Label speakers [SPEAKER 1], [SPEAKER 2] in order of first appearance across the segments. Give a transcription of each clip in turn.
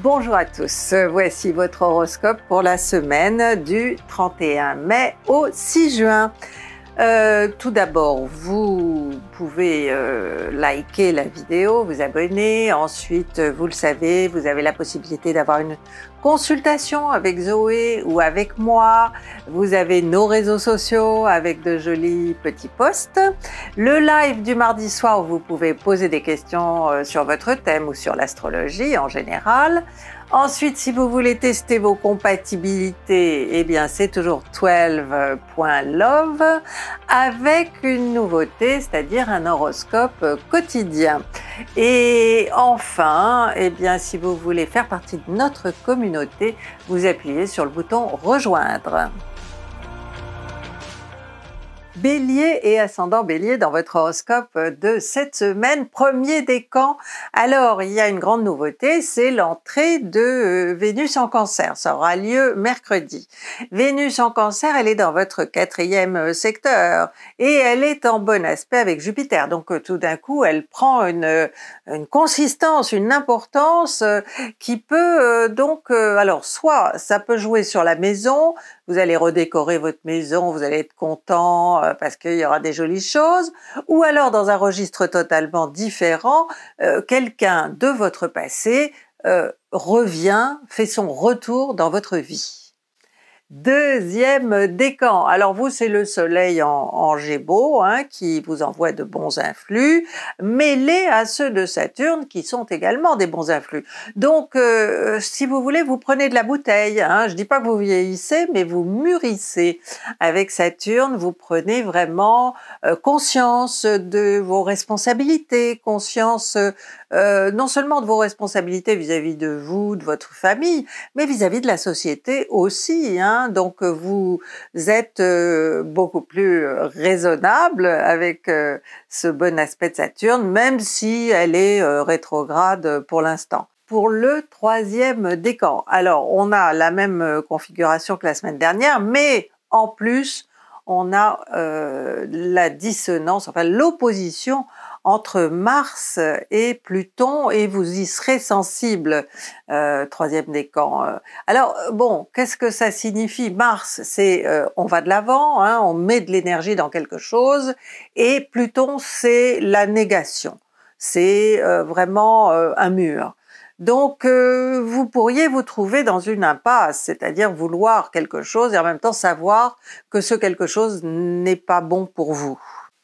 [SPEAKER 1] Bonjour à tous, voici votre horoscope pour la semaine du 31 mai au 6 juin. Euh, tout d'abord, vous pouvez euh, liker la vidéo, vous abonner. Ensuite, euh, vous le savez, vous avez la possibilité d'avoir une consultation avec Zoé ou avec moi. Vous avez nos réseaux sociaux avec de jolis petits posts. Le live du mardi soir où vous pouvez poser des questions sur votre thème ou sur l'astrologie en général. Ensuite, si vous voulez tester vos compatibilités, eh bien c'est toujours 12.love avec une nouveauté, c'est-à-dire un horoscope quotidien. Et enfin, eh bien si vous voulez faire partie de notre communauté, vous appuyez sur le bouton rejoindre. Bélier et ascendant Bélier dans votre horoscope de cette semaine, premier décan. Alors, il y a une grande nouveauté, c'est l'entrée de euh, Vénus en cancer. Ça aura lieu mercredi. Vénus en cancer, elle est dans votre quatrième euh, secteur et elle est en bon aspect avec Jupiter. Donc, euh, tout d'un coup, elle prend une, une consistance, une importance qui peut donc, alors, soit ça peut jouer sur la maison, vous allez redécorer votre maison, vous allez être content euh, parce qu'il y aura des jolies choses, ou alors dans un registre totalement différent, euh, quelqu'un de votre passé euh, revient, fait son retour dans votre vie deuxième décan. Alors vous, c'est le soleil en, en Gémeaux hein, qui vous envoie de bons influx, mêlé à ceux de Saturne qui sont également des bons influx. Donc, euh, si vous voulez, vous prenez de la bouteille. Hein, je dis pas que vous vieillissez, mais vous mûrissez. Avec Saturne, vous prenez vraiment euh, conscience de vos responsabilités, conscience euh, euh, non seulement de vos responsabilités vis-à-vis de vous, de votre famille, mais vis-à-vis de la société aussi. Hein. Donc euh, vous êtes euh, beaucoup plus raisonnable avec ce bon aspect de Saturne, même si elle est rétrograde pour l'instant pour le troisième décan. Alors, on a la même configuration que la semaine dernière, mais en plus, on a la dissonance, enfin l'opposition entre Mars et Pluton et vous y serez sensible, euh, troisième décan. Euh. Alors euh, bon, qu'est-ce que ça signifie Mars, c'est euh, on va de l'avant, hein, on met de l'énergie dans quelque chose, et Pluton, c'est la négation, c'est vraiment un mur. Donc, vous pourriez vous trouver dans une impasse, c'est-à-dire vouloir quelque chose et en même temps savoir que ce quelque chose n'est pas bon pour vous.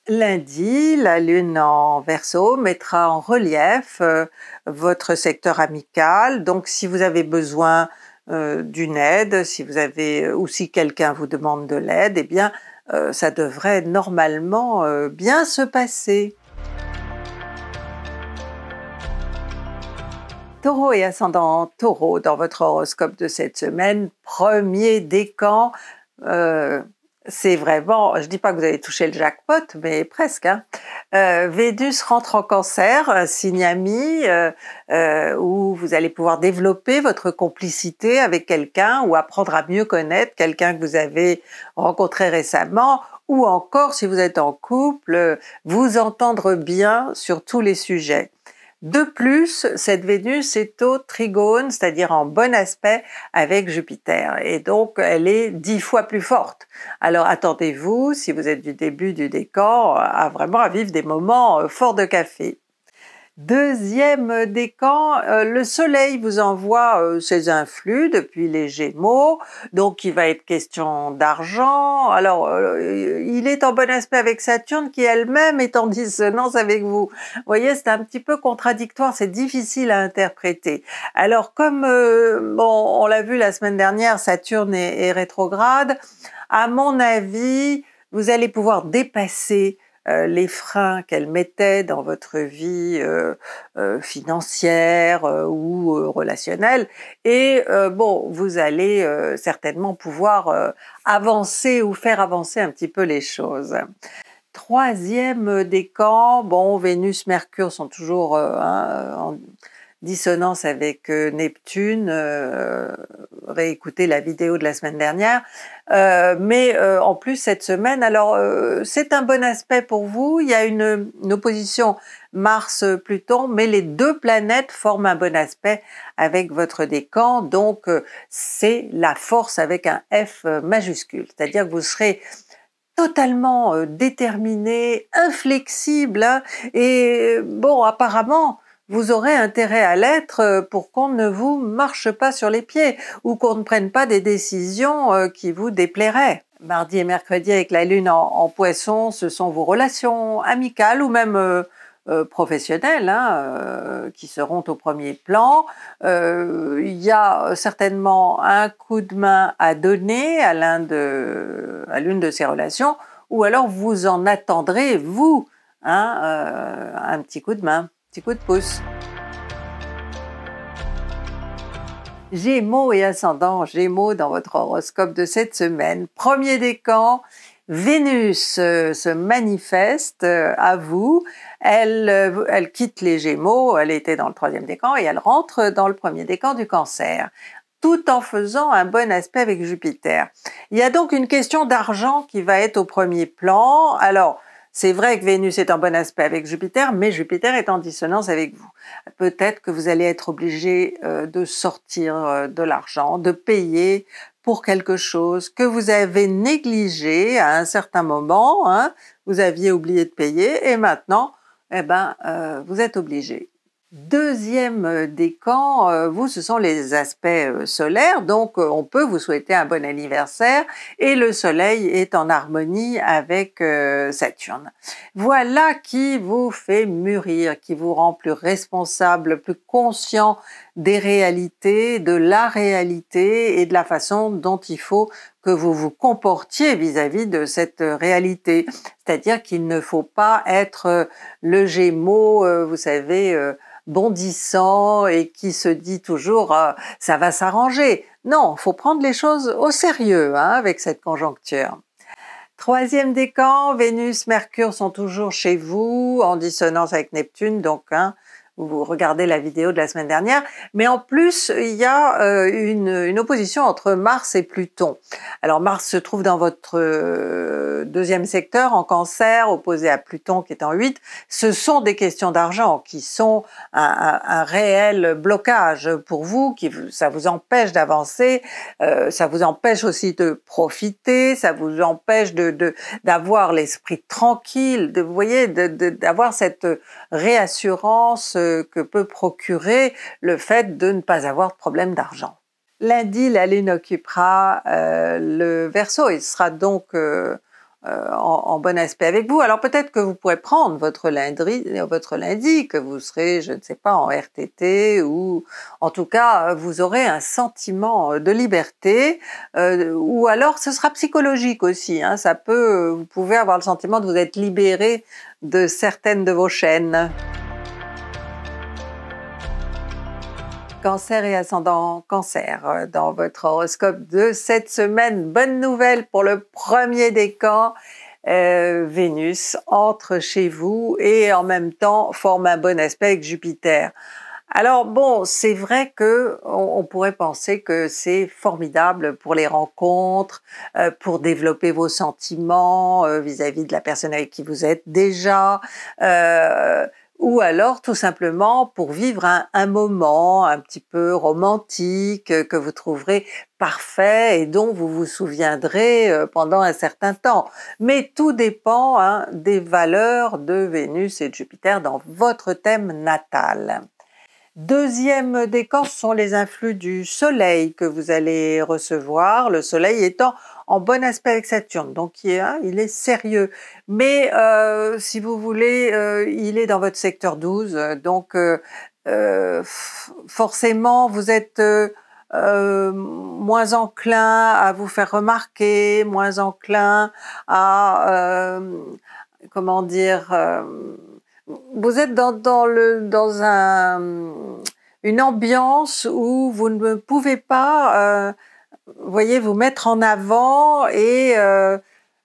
[SPEAKER 1] Lundi, la lune en verso mettra en relief euh, votre secteur amical. Donc si vous avez besoin euh, d'une aide, si vous avez euh, ou si quelqu'un vous demande de l'aide, eh bien ça devrait normalement bien se passer. Taureau et ascendant Taureau dans votre horoscope de cette semaine, premier décan, c'est vraiment, je dis pas que vous avez touché le jackpot, mais presque. Hein. Euh, Vénus rentre en cancer, un euh, signe ami, euh, où vous allez pouvoir développer votre complicité avec quelqu'un ou apprendre à mieux connaître quelqu'un que vous avez rencontré récemment ou encore, si vous êtes en couple, vous entendre bien sur tous les sujets. De plus, cette Vénus est au trigone, c'est-à-dire en bon aspect avec Jupiter, et donc elle est dix fois plus forte. Alors attendez-vous, si vous êtes du début du décor, à vraiment à vivre des moments euh, forts de café. Deuxième décan, euh, le soleil vous envoie euh, ses influx depuis les Gémeaux, donc il va être question d'argent. Alors, euh, il est en bon aspect avec Saturne qui elle-même est en dissonance avec vous. Vous voyez, c'est un petit peu contradictoire, c'est difficile à interpréter. Alors, comme bon, on l'a vu la semaine dernière, Saturne est rétrograde, à mon avis, vous allez pouvoir dépasser euh, les freins qu'elle mettait dans votre vie euh, euh, financière ou relationnelle. Et bon, vous allez certainement pouvoir avancer ou faire avancer un petit peu les choses. Troisième décan, bon, Vénus, Mercure sont toujours hein, en dissonance avec euh, Neptune, euh, réécouter la vidéo de la semaine dernière. Euh, mais euh, en plus, cette semaine, alors c'est un bon aspect pour vous, il y a une, opposition Mars-Pluton, mais les deux planètes forment un bon aspect avec votre décan, donc c'est la force avec un F majuscule, c'est-à-dire que vous serez totalement déterminé, inflexible, hein. et bon, apparemment, vous aurez intérêt à l'être euh, pour qu'on ne vous marche pas sur les pieds ou qu'on ne prenne pas des décisions euh, qui vous déplairaient. Mardi et mercredi avec la lune en, poisson, ce sont vos relations amicales ou même euh, professionnelles hein, qui seront au premier plan. Il y a certainement un coup de main à donner à l'une de, ces relations ou alors vous en attendrez, vous, hein, un petit coup de main coup de pouce. Gémeaux et ascendant Gémeaux dans votre horoscope de cette semaine. Premier décan, Vénus euh, se manifeste euh, à vous. Elle, euh, elle quitte les Gémeaux, elle était dans le troisième décan et elle rentre dans le premier décan du Cancer tout en faisant un bon aspect avec Jupiter. Il y a donc une question d'argent qui va être au premier plan. Alors, c'est vrai que Vénus est en bon aspect avec Jupiter, mais Jupiter est en dissonance avec vous. Peut-être que vous allez être obligé euh, de sortir euh, de l'argent, de payer pour quelque chose que vous avez négligé à un certain moment, hein. vous aviez oublié de payer et maintenant, eh ben, euh, vous êtes obligé. Deuxième euh, décan, euh, vous, ce sont les aspects euh, solaires, donc on peut vous souhaiter un bon anniversaire et le Soleil est en harmonie avec Saturne. Voilà qui vous fait mûrir, qui vous rend plus responsable, plus conscient des réalités, de la réalité et de la façon dont il faut que vous vous comportiez vis-à-vis de cette réalité. C'est-à-dire qu'il ne faut pas être euh, le gémeau, euh, vous savez, euh, bondissant et qui se dit toujours ça va s'arranger ». Non, faut prendre les choses au sérieux hein, avec cette conjoncture. Troisième décan, Vénus, Mercure sont toujours chez vous en dissonance avec Neptune, donc hein, vous regardez la vidéo de la semaine dernière. Mais en plus, il y a euh, une, opposition entre Mars et Pluton. Alors Mars se trouve dans votre euh, deuxième secteur, en cancer, opposé à Pluton qui est en 8. Ce sont des questions d'argent qui sont un, réel blocage pour vous, qui ça vous empêche d'avancer, euh, ça vous empêche aussi de profiter, ça vous empêche de d'avoir l'esprit tranquille, vous voyez, d'avoir cette réassurance que peut procurer le fait de ne pas avoir de problème d'argent. Lundi, la Lune occupera euh, le verso et sera donc euh, euh, en, bon aspect avec vous. Alors peut-être que vous pourrez prendre votre lundi, votre lundi, que vous serez, je ne sais pas, en RTT ou en tout cas, vous aurez un sentiment de liberté ou alors ce sera psychologique aussi. Hein. ça peut, vous pouvez avoir le sentiment de vous être libéré de certaines de vos chaînes. cancer et ascendant cancer euh, dans votre horoscope de cette semaine. Bonne nouvelle pour le premier décan. camps, euh, Vénus entre chez vous et en même temps forme un bon aspect avec Jupiter. Alors bon, c'est vrai que on, pourrait penser que c'est formidable pour les rencontres, euh, pour développer vos sentiments vis-à-vis -vis de la personne avec qui vous êtes déjà ou alors tout simplement pour vivre un, moment un petit peu romantique euh, que vous trouverez parfait et dont vous vous souviendrez euh, pendant un certain temps. Mais tout dépend hein, des valeurs de Vénus et de Jupiter dans votre thème natal. Deuxième décor, sont les influx du Soleil que vous allez recevoir, le Soleil étant en bon aspect avec Saturne, donc il est, hein, sérieux. Mais euh, si vous voulez, euh, il est dans votre secteur 12, donc euh, forcément vous êtes... moins enclin à vous faire remarquer, moins enclin à, comment dire, vous êtes dans, le, dans un, une ambiance où vous ne pouvez pas, euh, voyez, vous mettre en avant et euh,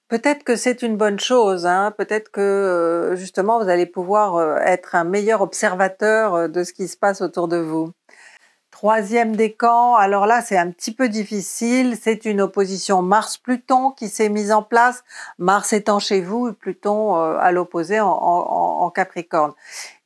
[SPEAKER 1] peut-être que c'est une bonne chose. Hein. peut-être que euh, justement vous allez pouvoir être un meilleur observateur de ce qui se passe autour de vous. Troisième décan, alors là c'est un petit peu difficile, c'est une opposition Mars-Pluton qui s'est mise en place, Mars étant chez vous et Pluton à l'opposé en, en, Capricorne.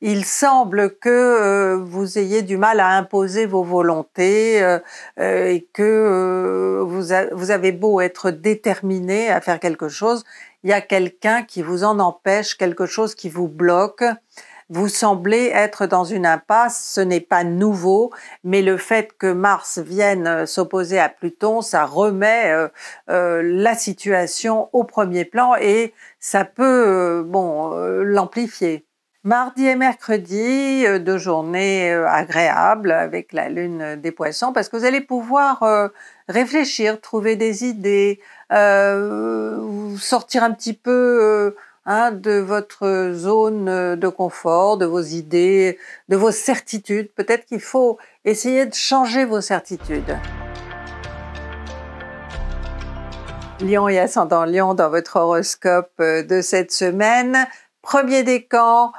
[SPEAKER 1] Il semble que euh, vous ayez du mal à imposer vos volontés euh, euh, et que vous, avez beau être déterminé à faire quelque chose, il y a quelqu'un qui vous en empêche, quelque chose qui vous bloque. Vous semblez être dans une impasse, ce n'est pas nouveau, mais le fait que Mars vienne euh, s'opposer à Pluton, ça remet euh, euh, la situation au premier plan et ça peut bon l'amplifier. Mardi et mercredi, deux journées agréables avec la lune des poissons parce que vous allez pouvoir réfléchir, trouver des idées, sortir un petit peu Hein, de votre zone euh, de confort, de vos idées, de vos certitudes. Peut-être qu'il faut essayer de changer vos certitudes. Lion et ascendant Lion dans votre horoscope euh, de cette semaine. Premier décan,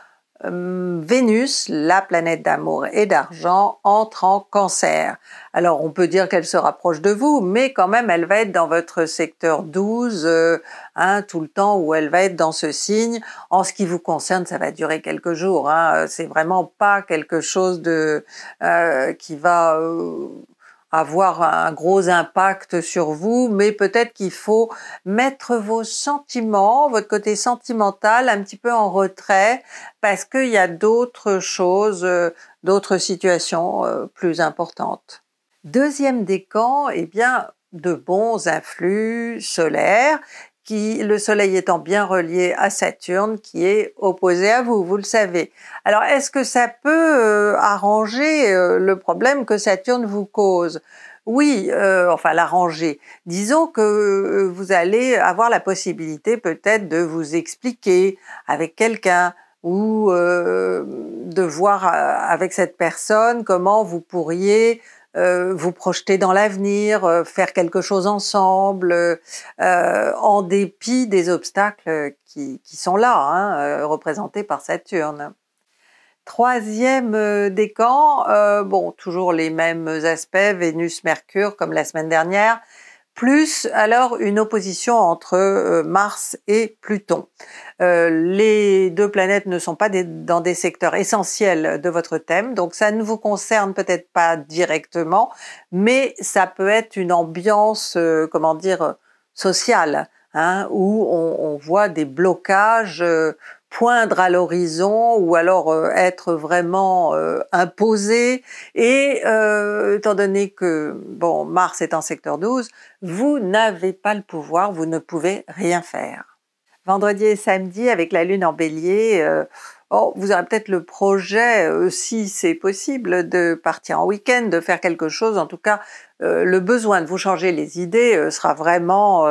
[SPEAKER 1] euh, Vénus, la planète d'amour et d'argent, entre en cancer. Alors on peut dire qu'elle se rapproche de vous, mais quand même elle va être dans votre secteur 12, euh, hein, tout le temps où elle va être dans ce signe. En ce qui vous concerne, ça va durer quelques jours. Hein, euh, C'est vraiment pas quelque chose de qui va avoir un gros impact sur vous, mais peut-être qu'il faut mettre vos sentiments, votre côté sentimental, un petit peu en retrait, parce qu'il y a d'autres choses, euh, d'autres situations euh, plus importantes. Deuxième décan, eh bien, de bons influx solaires qui, le Soleil étant bien relié à Saturne, qui est opposé à vous, vous le savez. Alors, est-ce que ça peut euh, arranger euh, le problème que Saturne vous cause oui, euh, enfin l'arranger. Disons que vous allez avoir la possibilité peut-être de vous expliquer avec quelqu'un ou de voir avec cette personne comment vous pourriez euh, vous projeter dans l'avenir, euh, faire quelque chose ensemble, euh, en dépit des obstacles qui, sont là, hein, représentés par Saturne. Troisième décan, bon, toujours les mêmes aspects, Vénus, Mercure, comme la semaine dernière, plus alors une opposition entre euh, Mars et Pluton. Euh, les deux planètes ne sont pas dans des secteurs essentiels de votre thème, donc ça ne vous concerne peut-être pas directement, mais ça peut être une ambiance, euh, comment dire, sociale, hein, où on, voit des blocages, poindre à l'horizon ou alors euh, être vraiment euh, imposé. Et euh, étant donné que bon Mars est en secteur 12, vous n'avez pas le pouvoir, vous ne pouvez rien faire. Vendredi et samedi avec la Lune en Bélier. Oh, vous aurez peut-être le projet, si c'est possible, de partir en week-end, de faire quelque chose. En tout cas, le besoin de vous changer les idées sera vraiment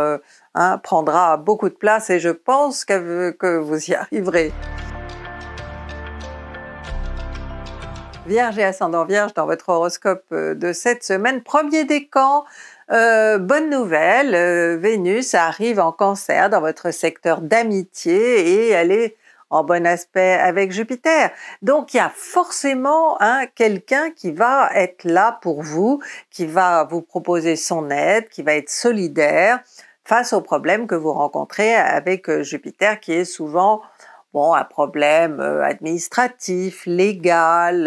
[SPEAKER 1] Hein, prendra beaucoup de place et je pense que, vous y arriverez. Vierge et ascendant Vierge dans votre horoscope euh, de cette semaine. Premier décan, euh, bonne nouvelle, euh, Vénus arrive en cancer dans votre secteur d'amitié et elle est en bon aspect avec Jupiter. Donc il y a forcément un hein, quelqu'un qui va être là pour vous, qui va vous proposer son aide, qui va être solidaire face aux problèmes que vous rencontrez avec euh, Jupiter qui est souvent bon, un problème euh, administratif, légal,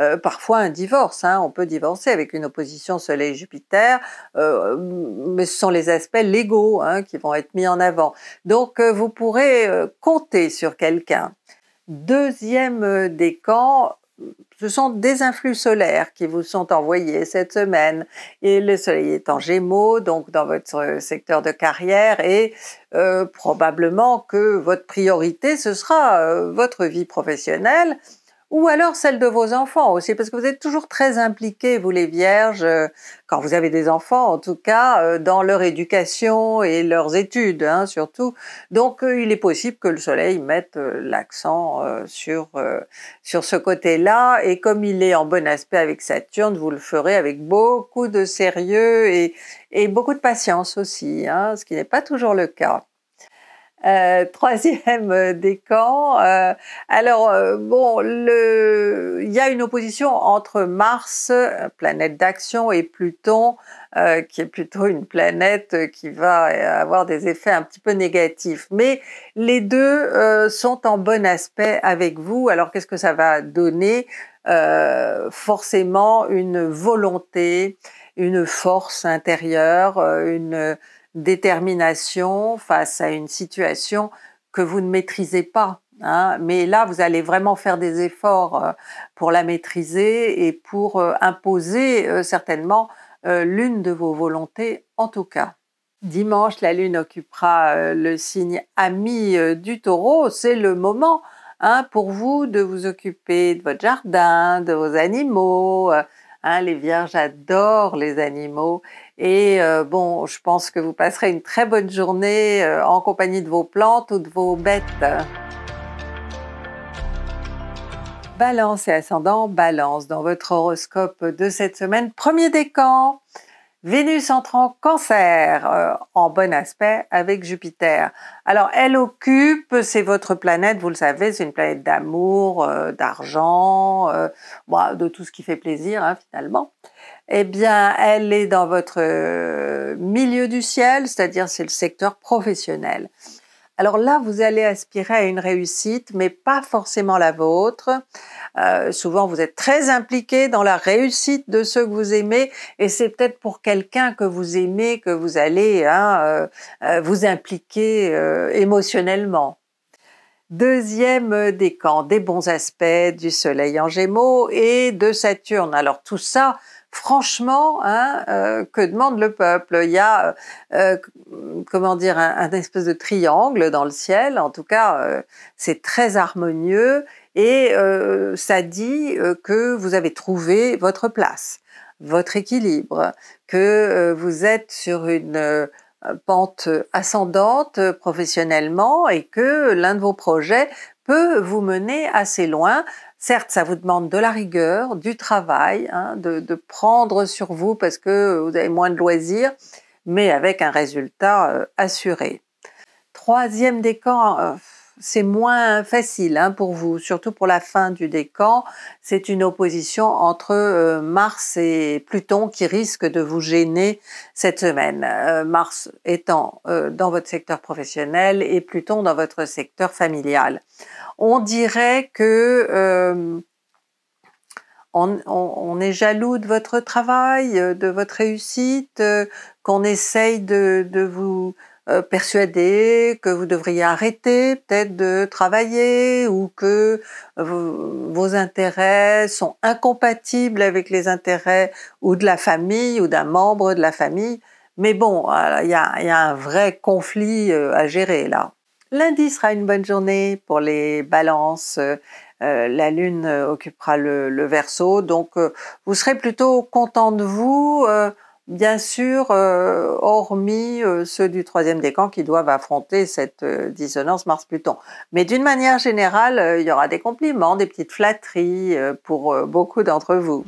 [SPEAKER 1] euh, parfois un divorce. Hein. on peut divorcer avec une opposition Soleil-Jupiter, mais ce sont les aspects légaux hein, qui vont être mis en avant. Donc vous pourrez compter sur quelqu'un. Deuxième décan, ce sont des influx solaires qui vous sont envoyés cette semaine. Et le soleil est en gémeaux, donc dans votre secteur de carrière, et euh, probablement que votre priorité, ce sera euh, votre vie professionnelle ou alors celle de vos enfants aussi, parce que vous êtes toujours très impliqués, vous les vierges, euh, quand vous avez des enfants en tout cas, euh, dans leur éducation et leurs études hein, surtout. Donc euh, il est possible que le soleil mette l'accent sur, ce côté-là, et comme il est en bon aspect avec Saturne, vous le ferez avec beaucoup de sérieux et, beaucoup de patience aussi, hein, ce qui n'est pas toujours le cas. Euh, troisième euh, décan, euh, alors, bon, il y a une opposition entre Mars, planète d'action, et Pluton, qui est plutôt une planète qui va avoir des effets un petit peu négatifs. Mais les deux sont en bon aspect avec vous. Alors, qu'est-ce que ça va donner Forcément, une volonté, une force intérieure, une détermination face à une situation que vous ne maîtrisez pas. Hein. mais là, vous allez vraiment faire des efforts euh, pour la maîtriser et pour euh, imposer euh, certainement l'une de vos volontés, en tout cas. Dimanche, la Lune occupera le signe ami du taureau. C'est le moment hein, pour vous de vous occuper de votre jardin, de vos animaux. Hein. les vierges adorent les animaux et euh, bon, je pense que vous passerez une très bonne journée euh, en compagnie de vos plantes ou de vos bêtes. Balance et ascendant, balance dans votre horoscope de cette semaine, premier décan. Vénus entre en cancer, euh, en bon aspect avec Jupiter. Alors elle occupe, c'est votre planète, vous le savez, c'est une planète d'amour, d'argent, bah, de tout ce qui fait plaisir hein, finalement eh bien, elle est dans votre euh, milieu du ciel, c'est-à-dire c'est le secteur professionnel. Alors là, vous allez aspirer à une réussite, mais pas forcément la vôtre. Euh, souvent, vous êtes très impliqué dans la réussite de ceux que vous aimez, et c'est peut-être pour quelqu'un que vous aimez que vous allez hein, euh, vous impliquer émotionnellement. Deuxième décan des bons aspects du Soleil en Gémeaux et de Saturne. Alors tout ça, franchement hein, euh, que demande le peuple. Il y a, euh, comment dire, un, espèce de triangle dans le ciel. En tout cas, euh, c'est très harmonieux et ça dit que vous avez trouvé votre place, votre équilibre, que vous êtes sur une pente ascendante professionnellement et que l'un de vos projets peut vous mener assez loin Certes, ça vous demande de la rigueur, du travail, hein, de, prendre sur vous parce que vous avez moins de loisirs, mais avec un résultat euh, assuré. Troisième décan, euh, c'est moins facile hein, pour vous, surtout pour la fin du décan. C'est une opposition entre euh, Mars et Pluton qui risque de vous gêner cette semaine. Euh, Mars étant euh, dans votre secteur professionnel et Pluton dans votre secteur familial. On dirait que on, est jaloux de votre travail, de votre réussite, qu'on essaye de vous euh, persuadé que vous devriez arrêter peut-être de travailler ou que euh, vos, intérêts sont incompatibles avec les intérêts ou de la famille ou d'un membre de la famille. Mais bon, il y, a, un vrai conflit euh, à gérer là. Lundi sera une bonne journée pour les balances. la lune occupera le, verso, donc vous serez plutôt content de vous. Bien sûr, euh, hormis euh, ceux du troisième décan qui doivent affronter cette euh, dissonance Mars-Pluton. Mais d'une manière générale, il y aura des compliments, des petites flatteries pour beaucoup d'entre vous.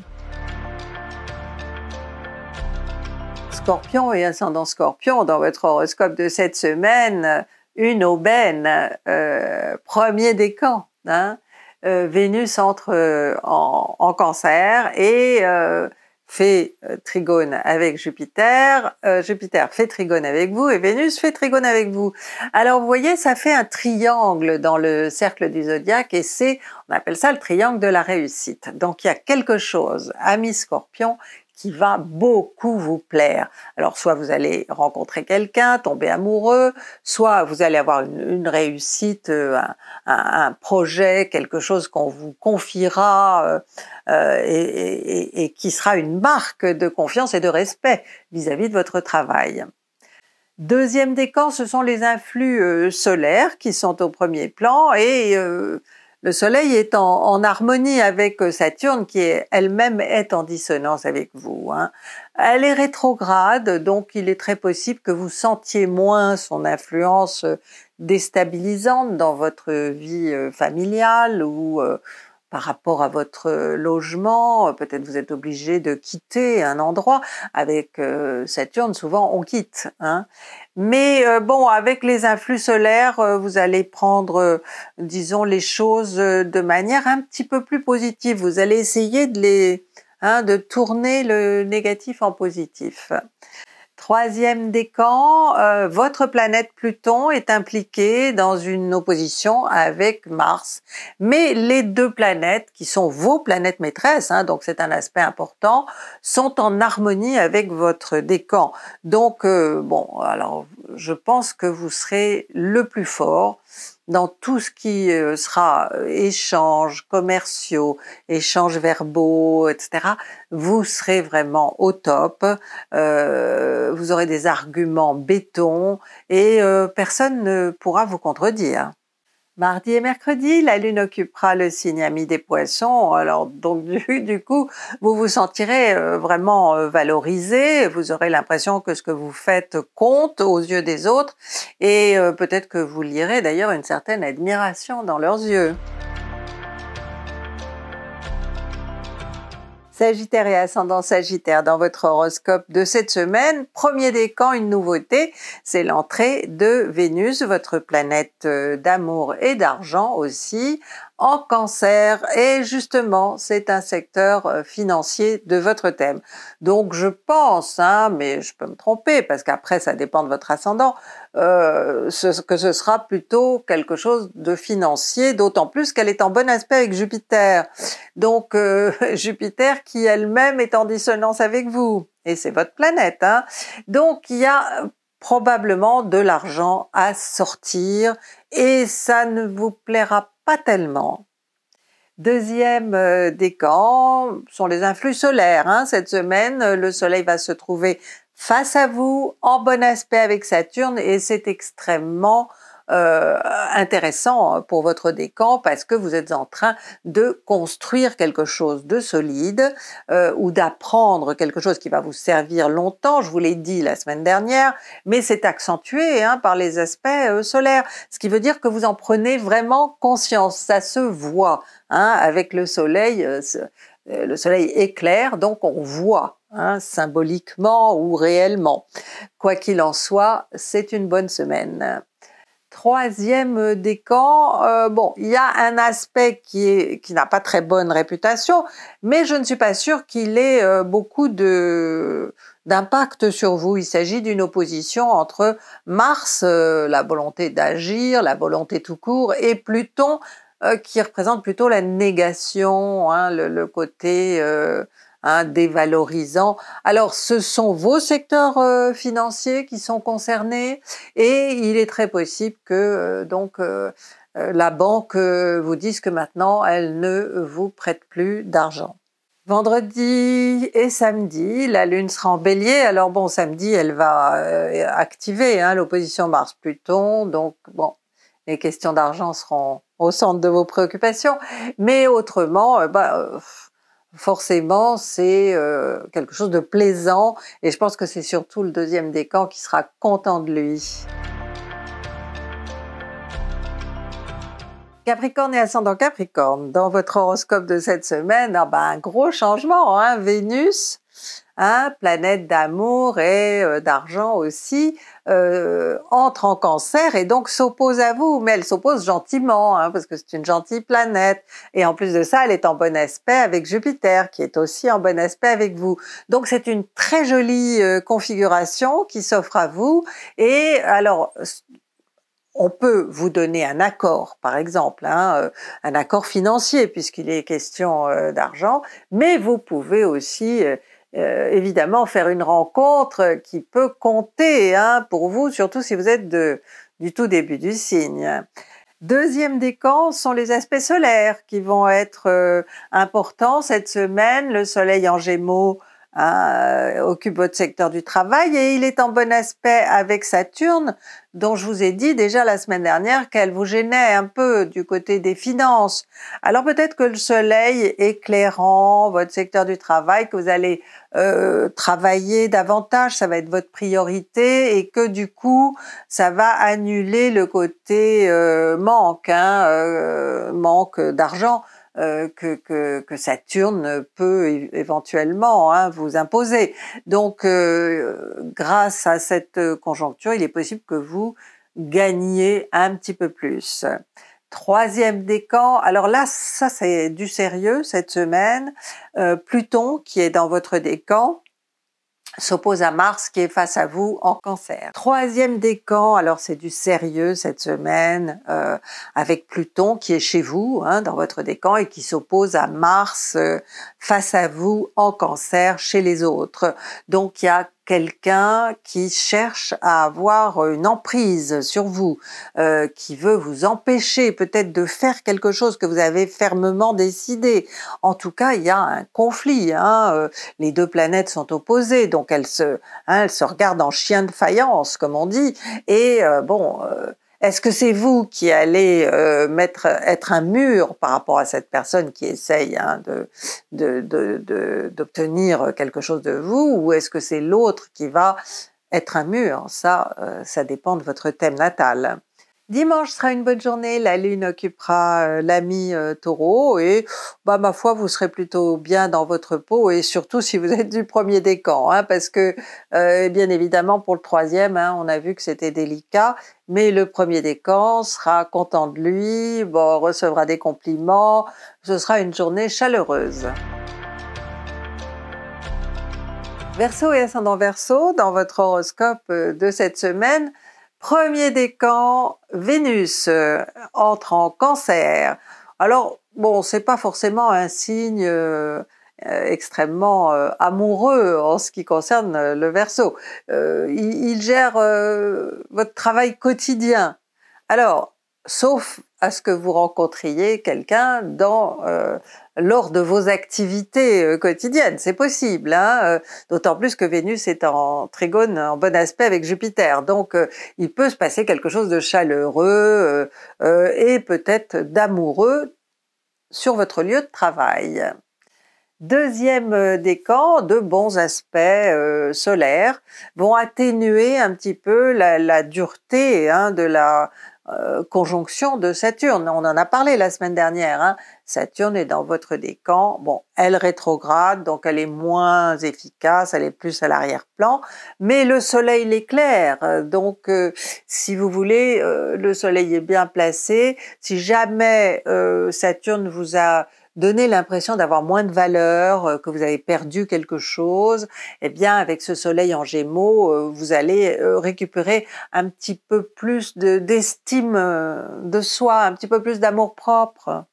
[SPEAKER 1] Scorpion et ascendant Scorpion, dans votre horoscope de cette semaine, une aubaine, premier décan. Hein Vénus entre en, cancer et fait euh, trigone avec Jupiter, euh, Jupiter fait trigone avec vous et Vénus fait trigone avec vous. Alors vous voyez, ça fait un triangle dans le cercle du zodiaque et c'est, on appelle ça le triangle de la réussite. Donc il y a quelque chose, ami Scorpion, qui va beaucoup vous plaire. Alors soit vous allez rencontrer quelqu'un, tomber amoureux, soit vous allez avoir une, réussite, euh, un, projet, quelque chose qu'on vous confiera euh, euh, et, qui sera une marque de confiance et de respect vis-à-vis de votre travail. Deuxième décor, ce sont les influx solaires qui sont au premier plan et le Soleil est en, harmonie avec euh, Saturne, qui elle-même est en dissonance avec vous. Hein. Elle est rétrograde, donc il est très possible que vous sentiez moins son influence euh, déstabilisante dans votre vie euh, familiale ou par rapport à votre logement, peut-être vous êtes obligé de quitter un endroit. Avec Saturne, souvent on quitte. Hein. Mais bon, avec les influx solaires, vous allez prendre, disons, les choses de manière un petit peu plus positive. Vous allez essayer de les, hein, de tourner le négatif en positif. Troisième décan, euh, votre planète Pluton est impliquée dans une opposition avec Mars. Mais les deux planètes, qui sont vos planètes maîtresses, hein, donc c'est un aspect important, sont en harmonie avec votre décan. Donc, euh, bon, alors je pense que vous serez le plus fort dans tout ce qui euh, sera euh, échanges commerciaux, échanges verbaux, etc., vous serez vraiment au top, euh, vous aurez des arguments béton et personne ne pourra vous contredire. Mardi et mercredi, la Lune occupera le signe ami des poissons. Alors, donc, du, du coup, vous vous sentirez euh, vraiment euh, valorisé. Vous aurez l'impression que ce que vous faites compte aux yeux des autres. Et euh, peut-être que vous lirez d'ailleurs une certaine admiration dans leurs yeux. Sagittaire et ascendant Sagittaire dans votre horoscope de cette semaine. Premier décan, une nouveauté, c'est l'entrée de Vénus, votre planète euh, d'amour et d'argent aussi, en cancer et justement c'est un secteur euh, financier de votre thème. Donc je pense, hein, mais je peux me tromper parce qu'après ça dépend de votre ascendant, euh, ce, que ce sera plutôt quelque chose de financier, d'autant plus qu'elle est en bon aspect avec Jupiter. Donc euh, Jupiter qui elle-même est en dissonance avec vous et c'est votre planète. Hein. Donc il y a probablement de l'argent à sortir et ça ne vous plaira pas. Pas tellement. Deuxième euh, décan sont les influx solaires. Hein. Cette semaine, euh, le Soleil va se trouver face à vous, en bon aspect avec Saturne, et c'est extrêmement euh, intéressant pour votre décan parce que vous êtes en train de construire quelque chose de solide euh, ou d'apprendre quelque chose qui va vous servir longtemps. Je vous l'ai dit la semaine dernière, mais c'est accentué hein, par les aspects euh, solaires, ce qui veut dire que vous en prenez vraiment conscience. Ça se voit hein, avec le soleil. le soleil éclaire, donc on voit hein, symboliquement ou réellement. Quoi qu'il en soit, c'est une bonne semaine troisième euh, des camps. Euh, bon, il y a un aspect qui qui n'a pas très bonne réputation, mais je ne suis pas sûre qu'il ait euh, beaucoup de d'impact sur vous. Il s'agit d'une opposition entre Mars, la volonté d'agir, la volonté tout court, et Pluton, qui représente plutôt la négation, hein, le, côté Hein, dévalorisant. Alors ce sont vos secteurs euh, financiers qui sont concernés et il est très possible que euh, donc euh, la banque vous dise que maintenant elle ne vous prête plus d'argent. Vendredi et samedi, la Lune sera en bélier. Alors bon, samedi, elle va activer hein, l'opposition Mars-Pluton. Donc bon, les questions d'argent seront au centre de vos préoccupations. Mais autrement, bah, forcément, c'est euh, quelque chose de plaisant. Et je pense que c'est surtout le deuxième décan qui sera content de lui. Capricorne et ascendant Capricorne, dans votre horoscope de cette semaine, ah ben, un gros changement. Hein Vénus planète d'amour et euh, d'argent aussi, euh, entre en cancer et donc s'oppose à vous, mais elle s'oppose gentiment, hein, parce que c'est une gentille planète. Et en plus de ça, elle est en bon aspect avec Jupiter, qui est aussi en bon aspect avec vous. Donc c'est une très jolie euh, configuration qui s'offre à vous. Et alors, on peut vous donner un accord, par exemple, hein, euh, un accord financier, puisqu'il est question d'argent, mais vous pouvez aussi euh, évidemment faire une rencontre qui peut compter hein, pour vous, surtout si vous êtes du tout début du signe. Deuxième décan sont les aspects solaires qui vont être euh, importants cette semaine. Le soleil en gémeaux Hein, euh, occupe votre secteur du travail et il est en bon aspect avec Saturne, dont je vous ai dit déjà la semaine dernière qu'elle vous gênait un peu du côté des finances. Alors peut-être que le soleil éclairant votre secteur du travail, que vous allez euh, travailler davantage, ça va être votre priorité et que du coup, ça va annuler le côté euh, manque, hein, manque d'argent euh, que, Saturne peut éventuellement hein, vous imposer. Donc, euh, grâce à cette conjoncture, il est possible que vous gagniez un petit peu plus. Troisième décan, alors là, ça c'est du sérieux cette semaine. Euh, Pluton qui est dans votre décan, s'oppose à Mars qui est face à vous en cancer. Troisième décan, alors c'est du sérieux cette semaine, euh, avec Pluton qui est chez vous, hein, dans votre décan, et qui s'oppose à Mars euh, face à vous en cancer chez les autres. Donc il y a quelqu'un qui cherche à avoir une emprise sur vous, euh, qui veut vous empêcher peut-être de faire quelque chose que vous avez fermement décidé. En tout cas, il y a un conflit. Hein, euh, les deux planètes sont opposées, donc elles se, hein, se regardent en chien de faïence, comme on dit. Et euh, bon est-ce que c'est vous qui allez euh, mettre, être un mur par rapport à cette personne qui essaye hein, d'obtenir quelque chose de vous, ou est-ce que c'est l'autre qui va être un mur Ça, euh, ça dépend de votre thème natal. Dimanche sera une bonne journée, la lune occupera euh, l'ami euh, taureau et bah, ma foi, vous serez plutôt bien dans votre peau et surtout si vous êtes du premier décan, camps hein, parce que euh, bien évidemment pour le troisième, hein, on a vu que c'était délicat, mais le premier décan sera content de lui, recevra des compliments, ce sera une journée chaleureuse. Verseau et ascendant Verseau, dans votre horoscope de cette semaine, Premier décan, Vénus euh, entre en cancer. Alors, bon, n'est pas forcément un signe euh, euh, extrêmement amoureux en ce qui concerne le verso. il, gère votre travail quotidien. Alors, sauf à ce que vous rencontriez quelqu'un dans euh, lors de vos activités euh, quotidiennes. C'est possible, hein, euh, d'autant plus que Vénus est en trigone, en bon aspect avec Jupiter. Donc, il peut se passer quelque chose de chaleureux et peut-être d'amoureux sur votre lieu de travail. Deuxième décan, de bons aspects solaires vont atténuer un petit peu la, dureté hein, de la euh, conjonction de Saturne. On en a parlé la semaine dernière. Hein. Saturne est dans votre décan. Bon, elle rétrograde, donc elle est moins efficace, elle est plus à l'arrière-plan. Mais le Soleil l'éclaire. Donc, euh, si vous voulez, euh, le Soleil est bien placé. Si jamais Saturne vous a donner l'impression d'avoir moins de valeur, euh, que vous avez perdu quelque chose, eh bien avec ce soleil en gémeaux, euh, vous allez euh, récupérer un petit peu plus d'estime de, soi, un petit peu plus d'amour propre.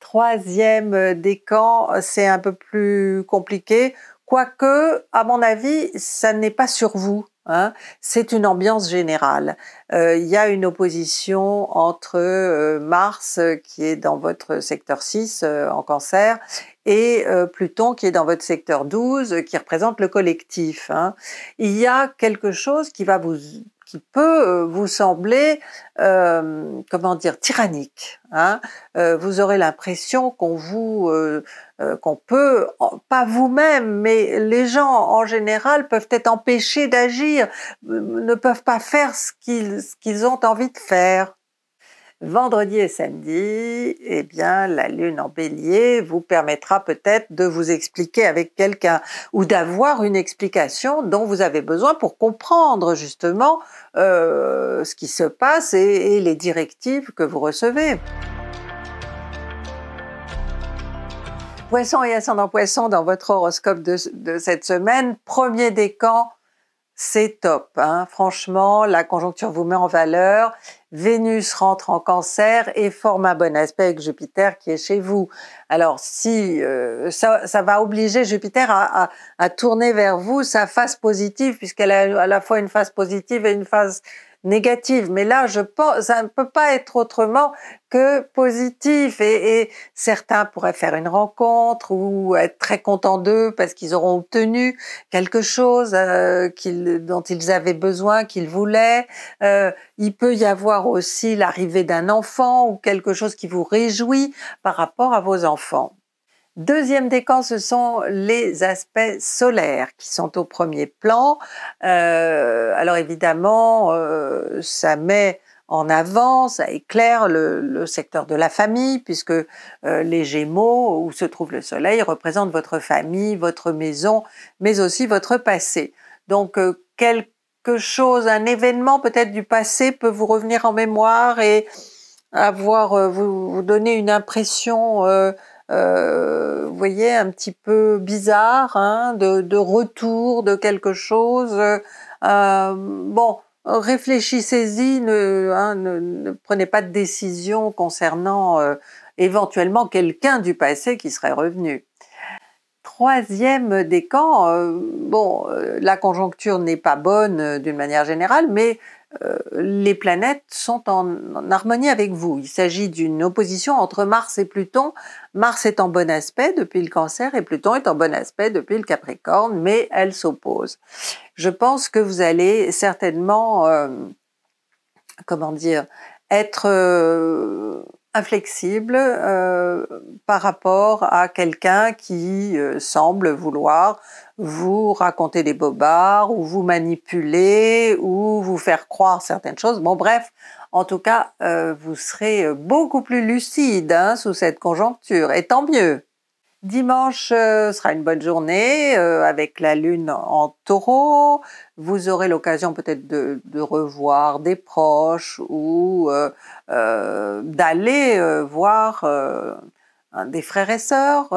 [SPEAKER 1] Troisième décan, c'est un peu plus compliqué. Quoique, à mon avis, ça n'est pas sur vous. Hein. c'est une ambiance générale. Euh, il y a une opposition entre euh, Mars, qui est dans votre secteur 6 euh, en cancer, et Pluton, qui est dans votre secteur 12, qui représente le collectif. Hein. Il y a quelque chose qui va vous qui peut euh, vous sembler, euh, comment dire, tyrannique. Hein. Euh, vous aurez l'impression qu'on vous, qu'on peut, pas vous-même, mais les gens en général peuvent être empêchés d'agir, ne peuvent pas faire ce qu'ils ont envie de faire. Vendredi et samedi, eh bien, la lune en bélier vous permettra peut-être de vous expliquer avec quelqu'un ou d'avoir une explication dont vous avez besoin pour comprendre justement euh, ce qui se passe et, les directives que vous recevez. Poisson et ascendant poisson dans votre horoscope de, de cette semaine, premier décan, c'est top. Hein. Franchement, la conjoncture vous met en valeur. Vénus rentre en cancer et forme un bon aspect avec Jupiter qui est chez vous. Alors si euh, ça, va obliger Jupiter à, tourner vers vous sa face positive puisqu'elle a à la fois une face positive et une face négative. Mais là, je pense, ça ne peut pas être autrement que positif. Et, certains pourraient faire une rencontre ou être très contents d'eux parce qu'ils auront obtenu quelque chose euh, dont ils avaient besoin, qu'ils voulaient. Euh, il peut y avoir aussi l'arrivée d'un enfant ou quelque chose qui vous réjouit par rapport à vos enfants. Deuxième décan, ce sont les aspects solaires qui sont au premier plan. Euh, alors évidemment, euh, ça met en avant, ça éclaire le, le secteur de la famille, puisque euh, les Gémeaux, où se trouve le Soleil, représentent votre famille, votre maison, mais aussi votre passé. Donc euh, quelque chose, un événement peut-être du passé peut vous revenir en mémoire et avoir vous, vous donner une impression euh, vous voyez, un petit peu bizarre, hein, de, retour de quelque chose. Euh, bon, réfléchissez-y, hein, ne, prenez pas de décision concernant euh, éventuellement quelqu'un du passé qui serait revenu. Troisième décan, bon, la conjoncture n'est pas bonne d'une manière générale, mais euh, les planètes sont en, harmonie avec vous. Il s'agit d'une opposition entre Mars et Pluton. Mars est en bon aspect depuis le cancer et Pluton est en bon aspect depuis le Capricorne, mais elles s'opposent. Je pense que vous allez certainement, euh, comment dire, être... Euh, inflexible euh, par rapport à quelqu'un qui euh, semble vouloir vous raconter des bobards ou vous manipuler ou vous faire croire certaines choses. Bon bref, en tout cas, euh, vous serez beaucoup plus lucide hein, sous cette conjoncture et tant mieux. Dimanche euh, sera une bonne journée euh, avec la lune en taureau. Vous aurez l'occasion peut-être de, revoir des proches ou euh, d'aller voir des frères et sœurs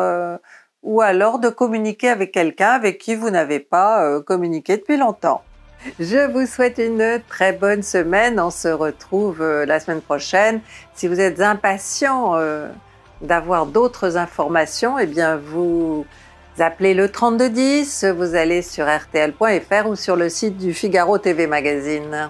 [SPEAKER 1] ou alors de communiquer avec quelqu'un avec qui vous n'avez pas communiqué depuis longtemps. Je vous souhaite une très bonne semaine. On se retrouve la semaine prochaine. Si vous êtes impatient, d'avoir d'autres informations, eh bien vous appelez le 3210, vous allez sur rtl.fr ou sur le site du Figaro TV Magazine.